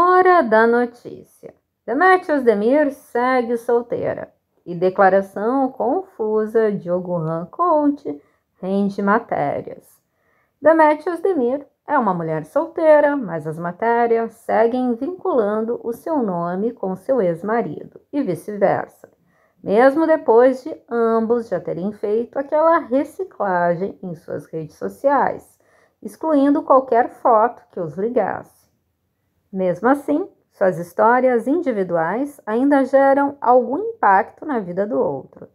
Hora da notícia. Demetrius Demir segue solteira. E declaração confusa de Ogurran Conte rende matérias. Demetrius Demir é uma mulher solteira, mas as matérias seguem vinculando o seu nome com seu ex-marido e vice-versa, mesmo depois de ambos já terem feito aquela reciclagem em suas redes sociais, excluindo qualquer foto que os ligasse. Mesmo assim, suas histórias individuais ainda geram algum impacto na vida do outro.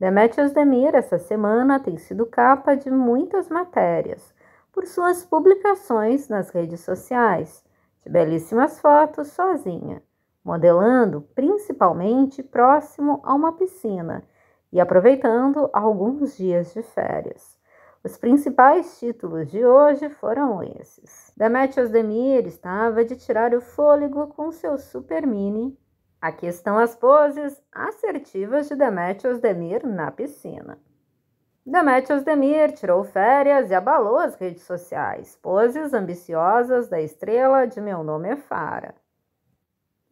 Demetrius Demir, essa semana, tem sido capa de muitas matérias por suas publicações nas redes sociais, de belíssimas fotos sozinha, modelando principalmente próximo a uma piscina e aproveitando alguns dias de férias. Os principais títulos de hoje foram esses. Demetrios Demir estava de tirar o fôlego com seu super mini. Aqui estão as poses assertivas de Demetrios Demir na piscina. Demetrios Demir tirou férias e abalou as redes sociais. Poses ambiciosas da estrela de Meu Nome é Fara.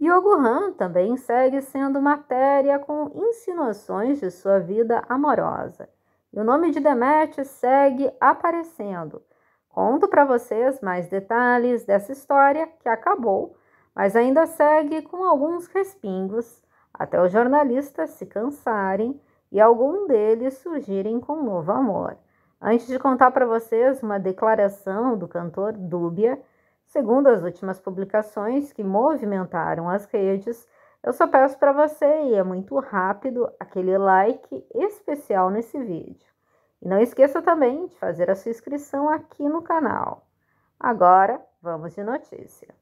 Yogo Han também segue sendo matéria com insinuações de sua vida amorosa. E o nome de Demet segue aparecendo. Conto para vocês mais detalhes dessa história que acabou, mas ainda segue com alguns respingos, até os jornalistas se cansarem e algum deles surgirem com um novo amor. Antes de contar para vocês uma declaração do cantor Dúbia, segundo as últimas publicações que movimentaram as redes, eu só peço para você e é muito rápido aquele like especial nesse vídeo. E não esqueça também de fazer a sua inscrição aqui no canal. Agora, vamos de notícia.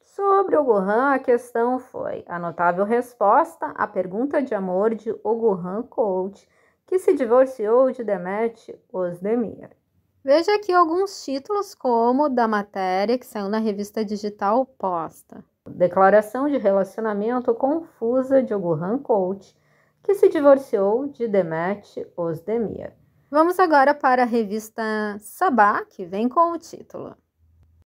Sobre Ogurran, a questão foi a notável resposta à pergunta de amor de Ogurran Coach, que se divorciou de Demet Osdemir. Veja aqui alguns títulos como da matéria que saiu na revista digital Posta declaração de relacionamento confusa de Ogurhan Coach, que se divorciou de Demet Osdemir. Vamos agora para a revista Sabá, que vem com o título.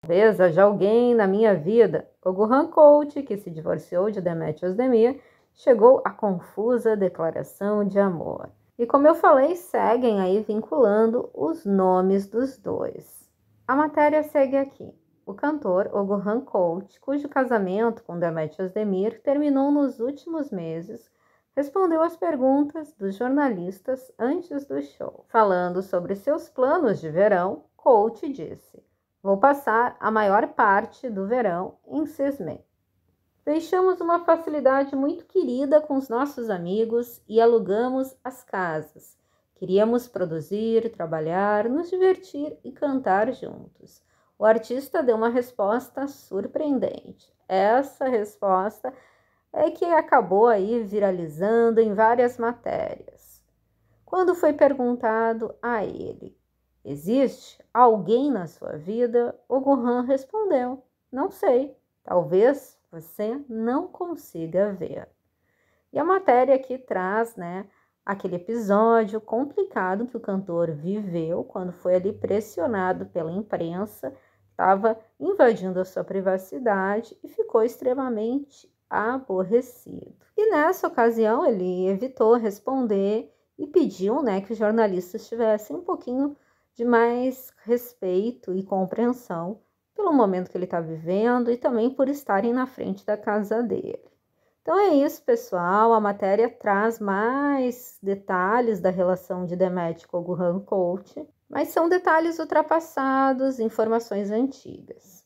Talvez haja alguém na minha vida. Ogurhan Coach, que se divorciou de Demet Osdemir, chegou a confusa declaração de amor. E como eu falei, seguem aí vinculando os nomes dos dois. A matéria segue aqui o cantor Ogurhan Colt, cujo casamento com Demetrius Demir terminou nos últimos meses, respondeu às perguntas dos jornalistas antes do show. Falando sobre seus planos de verão, Colt disse: Vou passar a maior parte do verão em Cismei. Deixamos uma facilidade muito querida com os nossos amigos e alugamos as casas. Queríamos produzir, trabalhar, nos divertir e cantar juntos. O artista deu uma resposta surpreendente. Essa resposta é que acabou aí viralizando em várias matérias. Quando foi perguntado a ele: Existe alguém na sua vida? O Gohan respondeu: Não sei, talvez você não consiga ver. E a matéria aqui traz, né, aquele episódio complicado que o cantor viveu quando foi ali pressionado pela imprensa estava invadindo a sua privacidade e ficou extremamente aborrecido. E nessa ocasião ele evitou responder e pediu né, que os jornalistas tivessem um pouquinho de mais respeito e compreensão pelo momento que ele está vivendo e também por estarem na frente da casa dele. Então é isso, pessoal. A matéria traz mais detalhes da relação de Demet com o Gohan Coach mas são detalhes ultrapassados, informações antigas.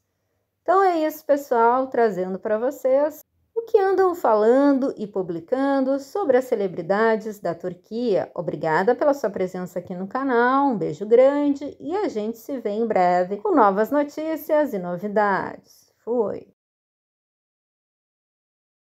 Então é isso, pessoal, trazendo para vocês o que andam falando e publicando sobre as celebridades da Turquia. Obrigada pela sua presença aqui no canal, um beijo grande e a gente se vê em breve com novas notícias e novidades. Fui!